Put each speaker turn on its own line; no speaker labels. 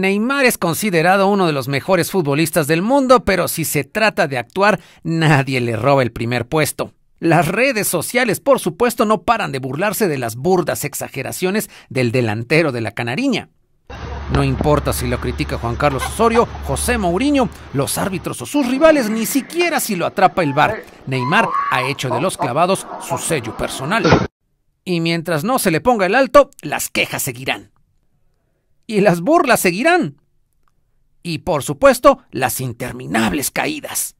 Neymar es considerado uno de los mejores futbolistas del mundo, pero si se trata de actuar, nadie le roba el primer puesto. Las redes sociales, por supuesto, no paran de burlarse de las burdas exageraciones del delantero de la Canariña. No importa si lo critica Juan Carlos Osorio, José Mourinho, los árbitros o sus rivales, ni siquiera si lo atrapa el bar. Neymar ha hecho de los clavados su sello personal. Y mientras no se le ponga el alto, las quejas seguirán
y las burlas seguirán. Y por supuesto, las interminables caídas.